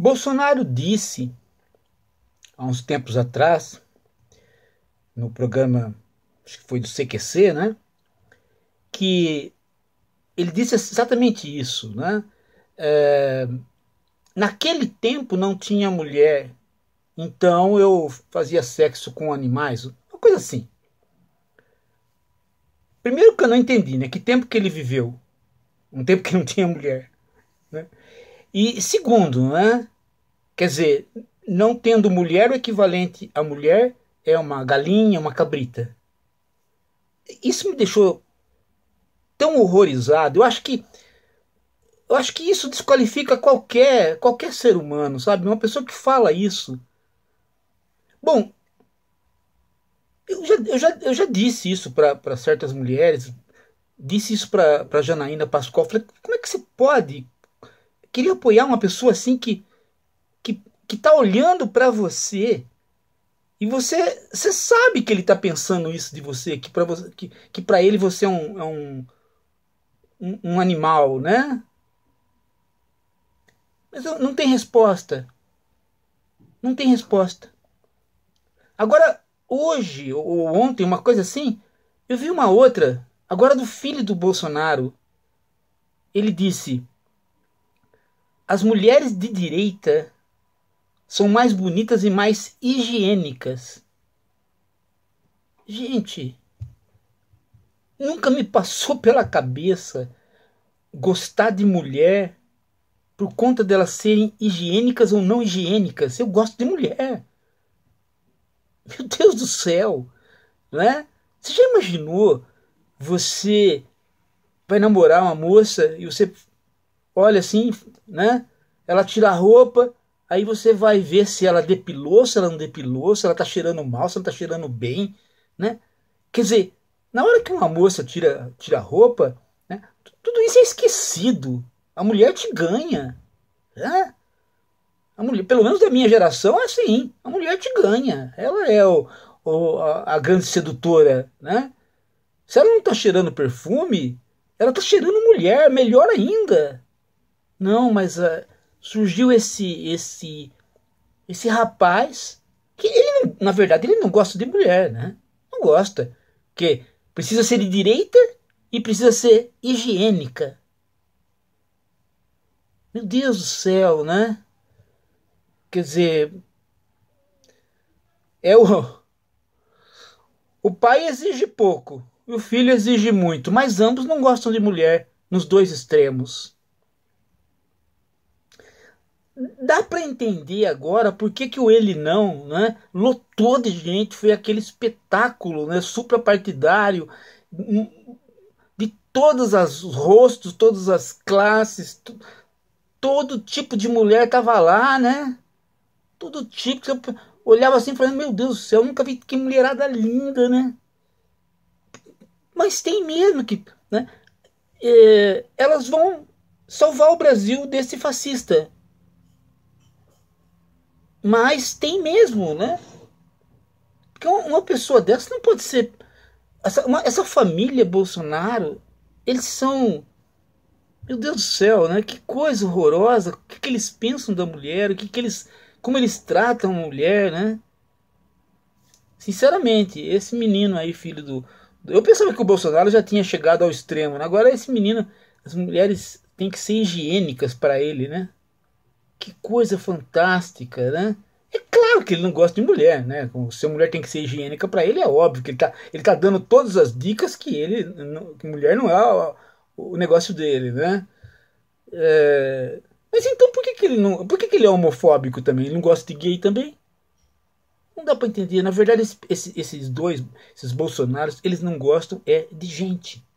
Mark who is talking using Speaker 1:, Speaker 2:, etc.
Speaker 1: Bolsonaro disse, há uns tempos atrás, no programa, acho que foi do CQC, né? Que ele disse exatamente isso, né? É, naquele tempo não tinha mulher, então eu fazia sexo com animais, uma coisa assim. Primeiro que eu não entendi, né? Que tempo que ele viveu? Um tempo que não tinha mulher. Né? E segundo, né? quer dizer, não tendo mulher, o equivalente a mulher é uma galinha, uma cabrita. Isso me deixou tão horrorizado. Eu acho que eu acho que isso desqualifica qualquer qualquer ser humano, sabe? Uma pessoa que fala isso. Bom, eu já, eu já, eu já disse isso para certas mulheres, disse isso para Janaína Pascoal. Falei, como é que você pode queria apoiar uma pessoa assim que que, que tá olhando para você e você, você sabe que ele está pensando isso de você, que para você, que, que para ele você é um, é um, um animal, né? Mas não tem resposta. Não tem resposta. Agora, hoje ou ontem, uma coisa assim, eu vi uma outra, agora do filho do Bolsonaro. Ele disse: as mulheres de direita são mais bonitas e mais higiênicas. Gente, nunca me passou pela cabeça gostar de mulher por conta delas serem higiênicas ou não higiênicas. Eu gosto de mulher. Meu Deus do céu, né? Você já imaginou você vai namorar uma moça e você olha assim, né? Ela tira a roupa, aí você vai ver se ela depilou, se ela não depilou, se ela tá cheirando mal, se ela tá cheirando bem, né? Quer dizer, na hora que uma moça tira, tira a roupa, né? Tudo isso é esquecido. A mulher te ganha, né? A mulher, pelo menos da minha geração, é assim. A mulher te ganha. Ela é o, o a, a, grande sedutora, né? Se ela não tá cheirando perfume, ela tá cheirando mulher, melhor ainda. Não, mas uh, surgiu esse esse esse rapaz que ele não, na verdade ele não gosta de mulher, né? Não gosta, que precisa ser de direita e precisa ser higiênica. Meu Deus do céu, né? Quer dizer, é o o pai exige pouco e o filho exige muito, mas ambos não gostam de mulher nos dois extremos dá para entender agora por que, que o Ele Não né, lotou de gente, foi aquele espetáculo né, suprapartidário hum, de todos os rostos, todas as classes, todo tipo de mulher tava lá, né? Todo tipo. Eu olhava assim falando, meu Deus do céu, nunca vi que mulherada linda, né? Mas tem mesmo que. Né? É, elas vão salvar o Brasil desse fascista mas tem mesmo, né? Porque uma pessoa dessa não pode ser. Essa, uma, essa família Bolsonaro, eles são. Meu Deus do céu, né? Que coisa horrorosa. O que, que eles pensam da mulher? O que, que eles. Como eles tratam a mulher, né? Sinceramente, esse menino aí, filho do. Eu pensava que o Bolsonaro já tinha chegado ao extremo, né? Agora esse menino. As mulheres têm que ser higiênicas para ele, né? Que coisa fantástica, né? É claro que ele não gosta de mulher, né? Se a mulher tem que ser higiênica para ele, é óbvio que ele tá, ele tá dando todas as dicas que ele. que mulher não é o, o negócio dele, né? É, mas então por que, que ele não. Por que, que ele é homofóbico também? Ele não gosta de gay também? Não dá para entender. Na verdade, esse, esses dois, esses bolsonaros, eles não gostam é de gente.